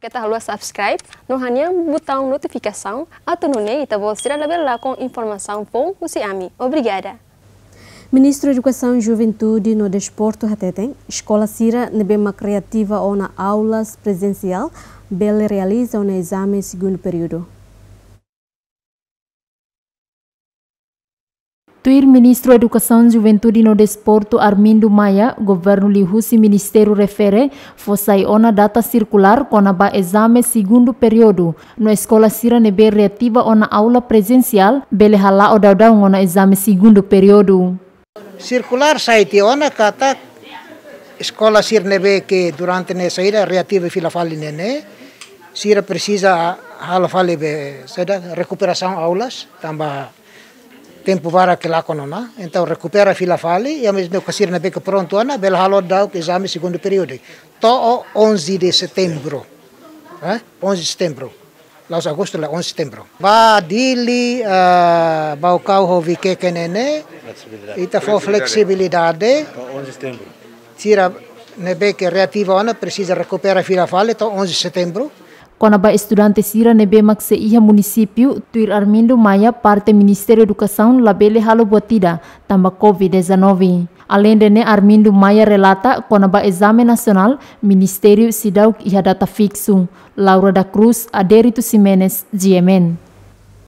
Kita tá harus subscribe no hanya botão notificação atau no neita você receber lá com informação bom você é ami. Obrigada. Ministro da Educação, Juventude no Desporto Hateten, Escola Cira Nebema Criativa ou na aulas presencial, Bele realiza um exame segundo período. Tu ministro Educação, Juventude e Desporto Armindo Maia, governo Lihusi Ministério refere, foi ona data circular com ba exame segundo período. No escola Sira Nebe reativa ona aula presencial, belehala odaudau ona exame segundo período. Circular saiti ona kata escola Sira Nebe que durante nessa ira reativa fila fali nene, Sira precisa hala fali be, recuperação aulas, tamba tempo vara que lá conona, então recupera a fila fale e a mesma ocasião na beca pronto ana, bel halod dá o exame segundo período. To 11 de setembro. Eh? 11 de setembro. os agosto lá 11 de setembro. Ba dili uh, ah, ba o cau hovi que que nene. Ita fo flexibilidade. 11 de setembro. Tira na beca reativa ana precisa recuperar a fila fale to 11 de setembro. Konaba ba sira ira nebe makse ia munisipio tuir Armindo maya parte Ministério Educação labele halo botida tamba COVID-19. Além de ne Armindo Maya relata konaba ba nasional nacional Sidauk iha data fixo. Laura da Cruz, Aderito Simenes, GMN.